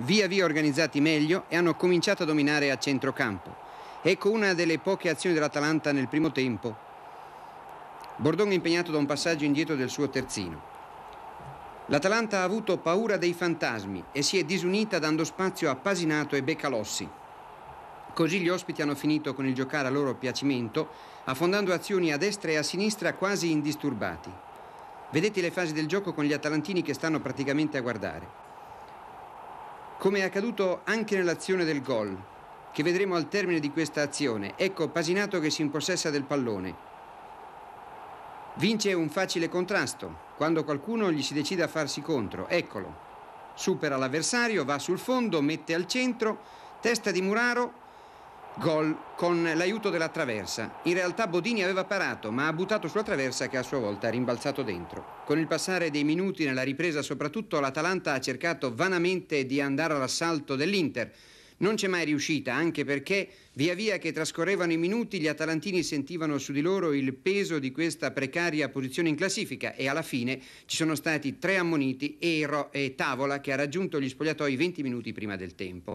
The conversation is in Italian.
via via organizzati meglio e hanno cominciato a dominare a centrocampo. Ecco una delle poche azioni dell'Atalanta nel primo tempo. Bordone è impegnato da un passaggio indietro del suo terzino. L'Atalanta ha avuto paura dei fantasmi e si è disunita dando spazio a Pasinato e Beccalossi. Così gli ospiti hanno finito con il giocare a loro piacimento, affondando azioni a destra e a sinistra quasi indisturbati. Vedete le fasi del gioco con gli atalantini che stanno praticamente a guardare come è accaduto anche nell'azione del gol, che vedremo al termine di questa azione. Ecco Pasinato che si impossessa del pallone. Vince un facile contrasto, quando qualcuno gli si decide a farsi contro, eccolo. Supera l'avversario, va sul fondo, mette al centro, testa di Muraro, Gol con l'aiuto della traversa. In realtà Bodini aveva parato, ma ha buttato sulla traversa che a sua volta ha rimbalzato dentro. Con il passare dei minuti nella ripresa, soprattutto, l'Atalanta ha cercato vanamente di andare all'assalto dell'Inter. Non c'è mai riuscita, anche perché via via che trascorrevano i minuti gli atalantini sentivano su di loro il peso di questa precaria posizione in classifica e alla fine ci sono stati tre ammoniti e, e Tavola che ha raggiunto gli spogliatoi 20 minuti prima del tempo.